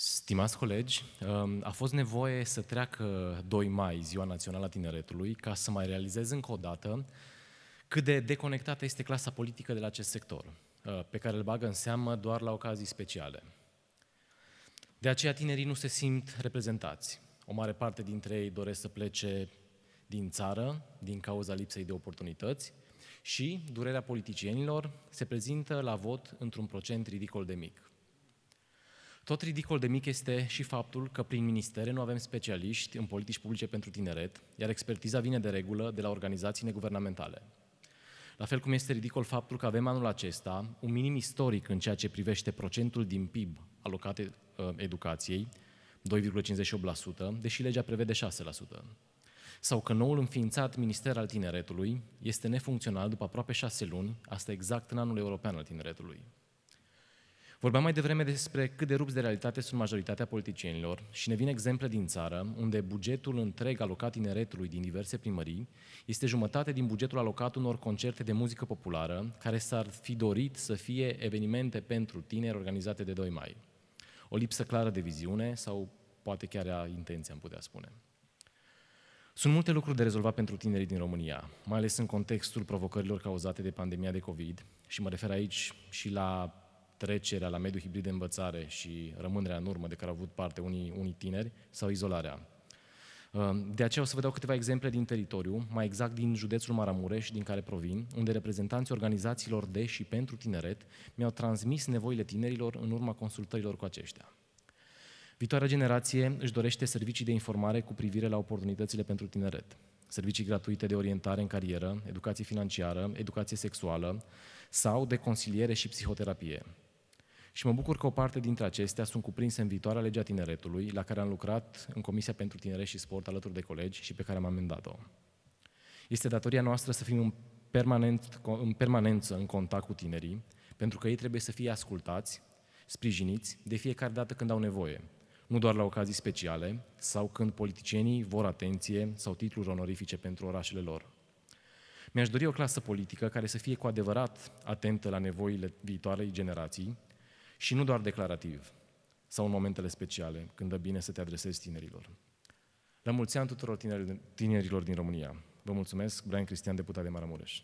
Stimați colegi, um, a fost nevoie să treacă 2 mai, Ziua Națională a Tineretului, ca să mai realizez încă o dată cât de deconectată este clasa politică de la acest sector, uh, pe care îl bagă în seamă doar la ocazii speciale. De aceea tinerii nu se simt reprezentați. O mare parte dintre ei doresc să plece din țară din cauza lipsei de oportunități și durerea politicienilor se prezintă la vot într-un procent ridicol de mic. Tot ridicol de mic este și faptul că prin ministere nu avem specialiști în politici publice pentru tineret, iar expertiza vine de regulă de la organizații neguvernamentale. La fel cum este ridicol faptul că avem anul acesta un minim istoric în ceea ce privește procentul din PIB alocat uh, educației, 2,58%, deși legea prevede 6%. Sau că noul înființat Minister al Tineretului este nefuncțional după aproape șase luni, asta exact în anul european al tineretului. Vorbeam mai devreme despre cât de rupți de realitate sunt majoritatea politicienilor și ne vin exemple din țară unde bugetul întreg alocat tineretului din diverse primării este jumătate din bugetul alocat unor concerte de muzică populară care s-ar fi dorit să fie evenimente pentru tineri organizate de 2 mai. O lipsă clară de viziune sau poate chiar a intenția, am putea spune. Sunt multe lucruri de rezolvat pentru tinerii din România, mai ales în contextul provocărilor cauzate de pandemia de COVID și mă refer aici și la trecerea la mediul hibrid de învățare și rămânerea în urmă de care au avut parte unii, unii tineri sau izolarea. Uh, de aceea o să vă dau câteva exemple din teritoriu, mai exact din județul Maramureș, din care provin, unde reprezentanții organizațiilor de și pentru tineret mi-au transmis nevoile tinerilor în urma consultărilor cu aceștia. Viitoarea generație își dorește servicii de informare cu privire la oportunitățile pentru tineret, servicii gratuite de orientare în carieră, educație financiară, educație sexuală sau de consiliere și psihoterapie. Și mă bucur că o parte dintre acestea sunt cuprinse în viitoarea legea tineretului, la care am lucrat în Comisia pentru Tineret și Sport alături de colegi și pe care am amendat-o. Este datoria noastră să fim în, permanent, în permanență în contact cu tinerii, pentru că ei trebuie să fie ascultați, sprijiniți de fiecare dată când au nevoie, nu doar la ocazii speciale sau când politicienii vor atenție sau titluri onorifice pentru orașele lor. Mi-aș dori o clasă politică care să fie cu adevărat atentă la nevoile viitoarei generații și nu doar declarativ sau în momentele speciale, când dă bine să te adresezi tinerilor. La mulți ani tuturor tinerilor din România. Vă mulțumesc, Brian Cristian, deputat de Maramureș.